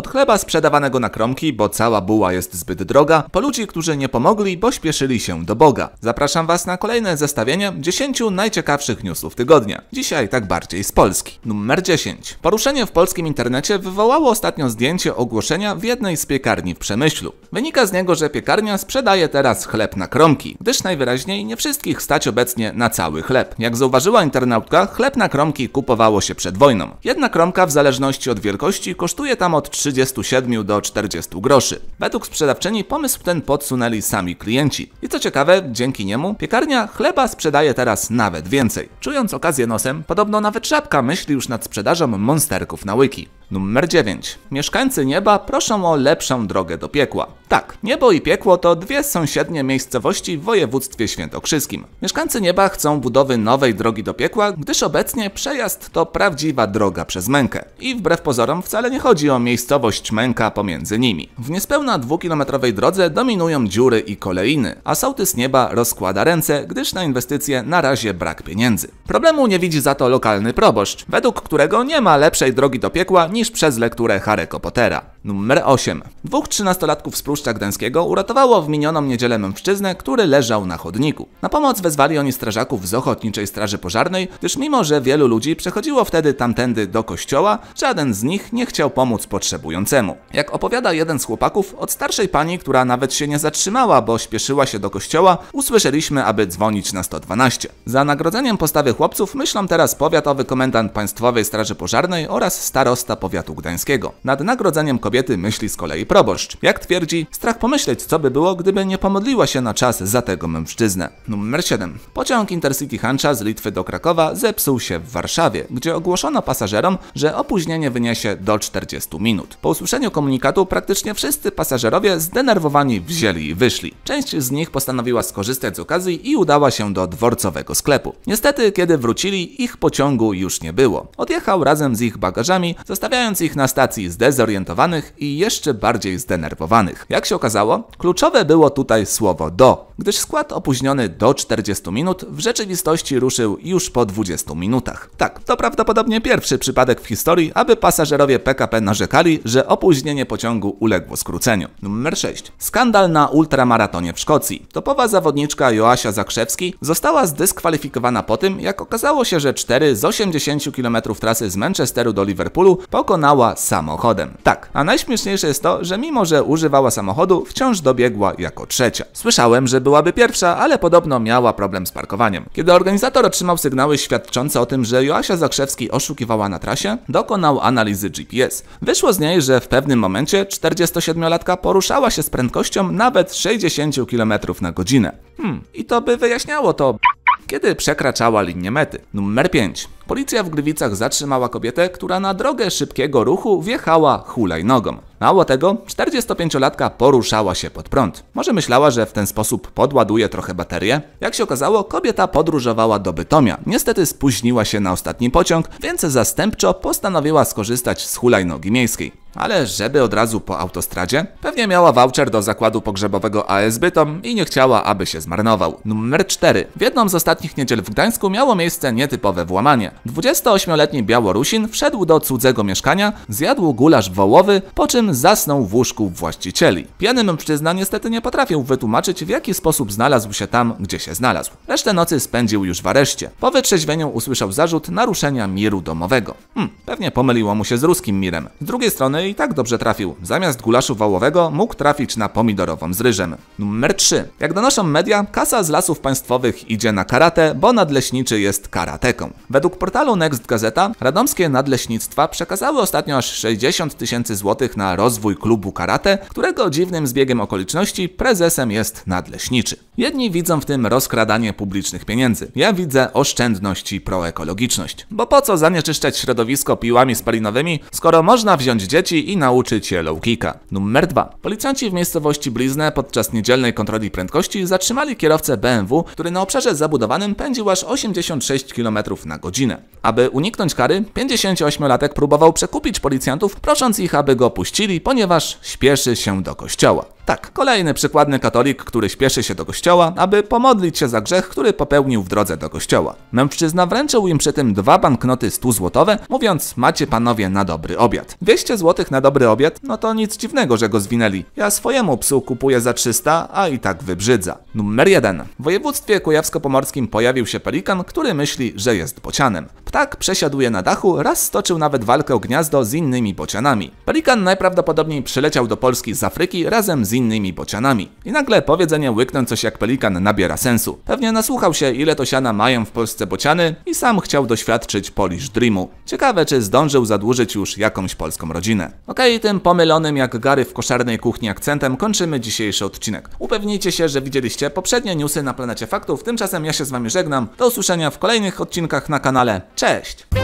Od chleba sprzedawanego na kromki, bo cała buła jest zbyt droga, po ludzi, którzy nie pomogli, bo śpieszyli się do Boga. Zapraszam Was na kolejne zestawienie 10 najciekawszych newsów tygodnia. Dzisiaj tak bardziej z Polski. Numer 10. Poruszenie w polskim internecie wywołało ostatnio zdjęcie ogłoszenia w jednej z piekarni w Przemyślu. Wynika z niego, że piekarnia sprzedaje teraz chleb na kromki, gdyż najwyraźniej nie wszystkich stać obecnie na cały chleb. Jak zauważyła internautka, chleb na kromki kupowało się przed wojną. Jedna kromka w zależności od wielkości kosztuje tam od 3 37 do 40 groszy. Według sprzedawczyni pomysł ten podsunęli sami klienci. I co ciekawe, dzięki niemu piekarnia chleba sprzedaje teraz nawet więcej. Czując okazję nosem, podobno nawet Żabka myśli już nad sprzedażą monsterków na wiki. Numer 9. Mieszkańcy nieba proszą o lepszą drogę do piekła. Tak, niebo i piekło to dwie sąsiednie miejscowości w województwie świętokrzyskim. Mieszkańcy nieba chcą budowy nowej drogi do piekła, gdyż obecnie przejazd to prawdziwa droga przez mękę. I wbrew pozorom wcale nie chodzi o miejscowość męka pomiędzy nimi. W niespełna dwukilometrowej drodze dominują dziury i kolejny, a sołtys nieba rozkłada ręce, gdyż na inwestycje na razie brak pieniędzy. Problemu nie widzi za to lokalny proboszcz, według którego nie ma lepszej drogi do piekła niż niż przez lekturę Harry'ego Pottera. Numer 8. Dwóch trzynastolatków z Pruszcza Gdańskiego uratowało w minioną niedzielę mężczyznę, który leżał na chodniku. Na pomoc wezwali oni strażaków z Ochotniczej Straży Pożarnej, gdyż mimo, że wielu ludzi przechodziło wtedy tamtędy do kościoła, żaden z nich nie chciał pomóc potrzebującemu. Jak opowiada jeden z chłopaków, od starszej pani, która nawet się nie zatrzymała, bo śpieszyła się do kościoła, usłyszeliśmy, aby dzwonić na 112. Za nagrodzeniem postawy chłopców myślą teraz powiatowy komendant Państwowej Straży Pożarnej oraz starosta powiatowy powiatu gdańskiego. Nad nagrodzeniem kobiety myśli z kolei proboszcz. Jak twierdzi, strach pomyśleć, co by było, gdyby nie pomodliła się na czas za tego mężczyznę. Numer 7. Pociąg Intercity Huncha z Litwy do Krakowa zepsuł się w Warszawie, gdzie ogłoszono pasażerom, że opóźnienie wyniesie do 40 minut. Po usłyszeniu komunikatu praktycznie wszyscy pasażerowie zdenerwowani wzięli i wyszli. Część z nich postanowiła skorzystać z okazji i udała się do dworcowego sklepu. Niestety, kiedy wrócili, ich pociągu już nie było. Odjechał razem z ich bagażami, zostawiając zostawiając ich na stacji zdezorientowanych i jeszcze bardziej zdenerwowanych. Jak się okazało, kluczowe było tutaj słowo do, gdyż skład opóźniony do 40 minut w rzeczywistości ruszył już po 20 minutach. Tak, to prawdopodobnie pierwszy przypadek w historii, aby pasażerowie PKP narzekali, że opóźnienie pociągu uległo skróceniu. Numer 6. Skandal na ultramaratonie w Szkocji. Topowa zawodniczka Joasia Zakrzewski została zdyskwalifikowana po tym, jak okazało się, że 4 z 80 km trasy z Manchesteru do Liverpoolu po pokonała samochodem. Tak, a najśmieszniejsze jest to, że mimo, że używała samochodu, wciąż dobiegła jako trzecia. Słyszałem, że byłaby pierwsza, ale podobno miała problem z parkowaniem. Kiedy organizator otrzymał sygnały świadczące o tym, że Joasia Zakrzewski oszukiwała na trasie, dokonał analizy GPS. Wyszło z niej, że w pewnym momencie 47-latka poruszała się z prędkością nawet 60 km na godzinę. Hmm, i to by wyjaśniało to kiedy przekraczała linię mety. Numer 5. Policja w Gliwicach zatrzymała kobietę, która na drogę szybkiego ruchu wjechała hulajnogą. Mało tego, 45-latka poruszała się pod prąd. Może myślała, że w ten sposób podładuje trochę baterię? Jak się okazało, kobieta podróżowała do Bytomia. Niestety spóźniła się na ostatni pociąg, więc zastępczo postanowiła skorzystać z hulajnogi miejskiej. Ale żeby od razu po autostradzie? Pewnie miała voucher do zakładu pogrzebowego AS Bytom i nie chciała, aby się zmarnował. Numer 4. W jedną z ostatnich niedziel w Gdańsku miało miejsce nietypowe włamanie. 28-letni Białorusin wszedł do cudzego mieszkania, zjadł gulasz wołowy, po czym zasnął w łóżku właścicieli. Pijany mężczyzna niestety nie potrafił wytłumaczyć, w jaki sposób znalazł się tam, gdzie się znalazł. Resztę nocy spędził już w areszcie. Po wytrzeźwieniu usłyszał zarzut naruszenia miru domowego. Hmm, pewnie pomyliło mu się z ruskim mirem. Z drugiej strony i tak dobrze trafił. Zamiast gulaszu wołowego mógł trafić na pomidorową z ryżem. Numer 3. Jak donoszą media, kasa z lasów państwowych idzie na karate, bo nadleśniczy jest karateką. Według portalu Next Gazeta, radomskie nadleśnictwa przekazały ostatnio aż 60 tysięcy złotych na rozwój klubu karate, którego dziwnym zbiegiem okoliczności prezesem jest nadleśniczy. Jedni widzą w tym rozkradanie publicznych pieniędzy, ja widzę oszczędność i proekologiczność. Bo po co zanieczyszczać środowisko piłami spalinowymi, skoro można wziąć dzieci i nauczyć je low kicka? Numer 2. Policjanci w miejscowości Blizne podczas niedzielnej kontroli prędkości zatrzymali kierowcę BMW, który na obszarze zabudowanym pędził aż 86 km na godzinę. Aby uniknąć kary, 58-latek próbował przekupić policjantów, prosząc ich, aby go puścili, ponieważ śpieszy się do kościoła. Tak, kolejny przykładny katolik, który śpieszy się do kościoła, aby pomodlić się za grzech, który popełnił w drodze do kościoła. Mężczyzna wręczył im przy tym dwa banknoty 100 złotowe, mówiąc macie panowie na dobry obiad. 200 złotych na dobry obiad? No to nic dziwnego, że go zwinęli. Ja swojemu psu kupuję za 300, a i tak wybrzydza. Numer 1. W województwie kujawsko-pomorskim pojawił się pelikan, który myśli, że jest bocianem. Ptak przesiaduje na dachu, raz stoczył nawet walkę o gniazdo z innymi bocianami. Pelikan najprawdopodobniej przyleciał do Polski z Afryki razem z innymi Innymi bocianami. I nagle powiedzenie łyknąć coś jak pelikan nabiera sensu. Pewnie nasłuchał się ile to siana mają w Polsce bociany i sam chciał doświadczyć Polish Dreamu. Ciekawe czy zdążył zadłużyć już jakąś polską rodzinę. Okej, okay, tym pomylonym jak gary w koszarnej kuchni akcentem kończymy dzisiejszy odcinek. Upewnijcie się, że widzieliście poprzednie newsy na Planecie Faktów, tymczasem ja się z wami żegnam. Do usłyszenia w kolejnych odcinkach na kanale. Cześć!